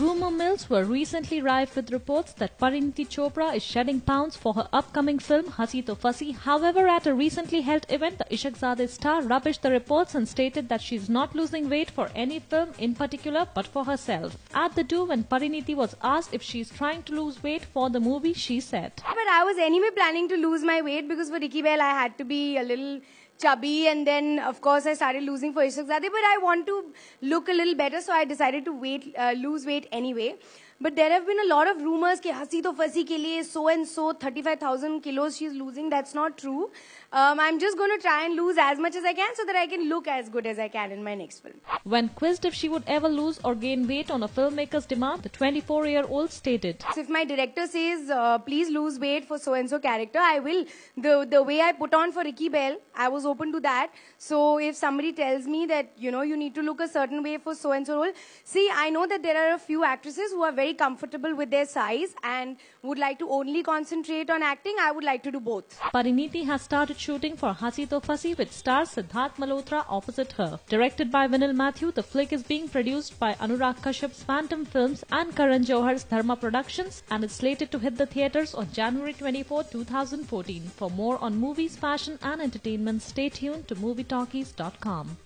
Rumour mills were recently rife with reports that Pariniti Chopra is shedding pounds for her upcoming film Hasi To Fasi. However, at a recently held event, the Ishakzade star rubbished the reports and stated that she is not losing weight for any film in particular but for herself. At the do when Pariniti was asked if she is trying to lose weight for the movie, she said. But I was anyway planning to lose my weight because for Ricky Bell I had to be a little chubby and then of course I started losing for Ishaq Zadeh but I want to look a little better so I decided to uh, lose weight anyway. But there have been a lot of rumors that Hasi to Fasi ke liye so and so 35,000 kilos she's losing. That's not true. Um, I'm just going to try and lose as much as I can so that I can look as good as I can in my next film. When quizzed if she would ever lose or gain weight on a filmmaker's demand, the 24-year-old stated, so "If my director says uh, please lose weight for so and so character, I will. The the way I put on for Ricky Bell, I was open to that. So if somebody tells me that, you know, you need to look a certain way for so-and-so role, see, I know that there are a few actresses who are very comfortable with their size and would like to only concentrate on acting. I would like to do both. Pariniti has started shooting for Hasi To Fasi with star Siddharth Malhotra opposite her. Directed by Vinil Matthew, the flick is being produced by Anurag Kashyap's Phantom Films and Karan Johar's Dharma Productions and is slated to hit the theaters on January 24, 2014. For more on movies, fashion and entertainment, Stay tuned to movietalkies.com.